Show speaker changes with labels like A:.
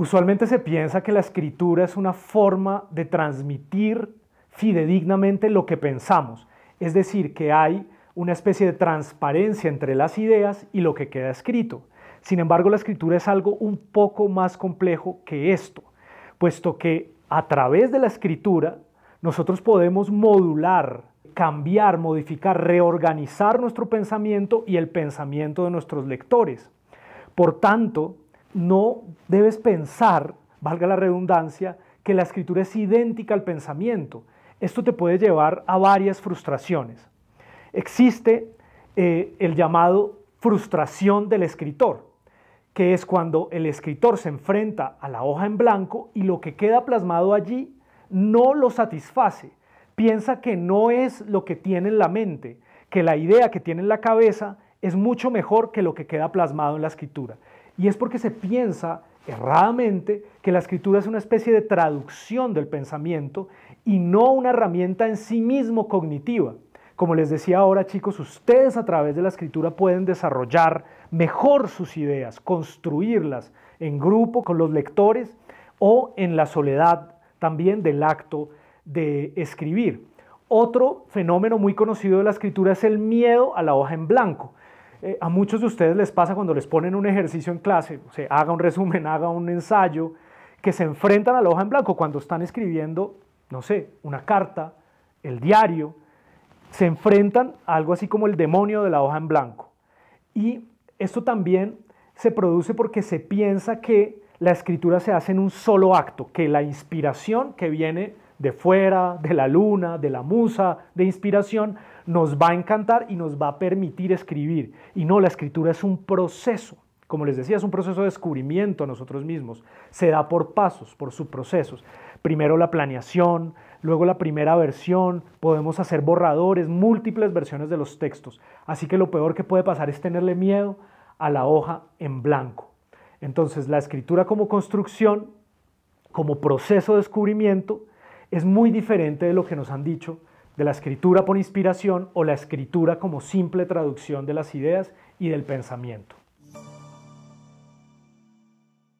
A: Usualmente se piensa que la escritura es una forma de transmitir fidedignamente lo que pensamos, es decir, que hay una especie de transparencia entre las ideas y lo que queda escrito. Sin embargo, la escritura es algo un poco más complejo que esto, puesto que a través de la escritura nosotros podemos modular, cambiar, modificar, reorganizar nuestro pensamiento y el pensamiento de nuestros lectores. Por tanto, no debes pensar, valga la redundancia, que la escritura es idéntica al pensamiento. Esto te puede llevar a varias frustraciones. Existe eh, el llamado frustración del escritor, que es cuando el escritor se enfrenta a la hoja en blanco y lo que queda plasmado allí no lo satisface. Piensa que no es lo que tiene en la mente, que la idea que tiene en la cabeza es mucho mejor que lo que queda plasmado en la escritura. Y es porque se piensa erradamente que la escritura es una especie de traducción del pensamiento y no una herramienta en sí mismo cognitiva. Como les decía ahora chicos, ustedes a través de la escritura pueden desarrollar mejor sus ideas, construirlas en grupo con los lectores o en la soledad también del acto de escribir. Otro fenómeno muy conocido de la escritura es el miedo a la hoja en blanco. Eh, a muchos de ustedes les pasa cuando les ponen un ejercicio en clase, o sea, haga un resumen, haga un ensayo, que se enfrentan a la hoja en blanco cuando están escribiendo, no sé, una carta, el diario, se enfrentan a algo así como el demonio de la hoja en blanco. Y esto también se produce porque se piensa que la escritura se hace en un solo acto, que la inspiración que viene de fuera, de la luna, de la musa, de inspiración, nos va a encantar y nos va a permitir escribir. Y no, la escritura es un proceso. Como les decía, es un proceso de descubrimiento a nosotros mismos. Se da por pasos, por subprocesos. Primero la planeación, luego la primera versión, podemos hacer borradores, múltiples versiones de los textos. Así que lo peor que puede pasar es tenerle miedo a la hoja en blanco. Entonces la escritura como construcción, como proceso de descubrimiento, es muy diferente de lo que nos han dicho de la escritura por inspiración o la escritura como simple traducción de las ideas y del pensamiento.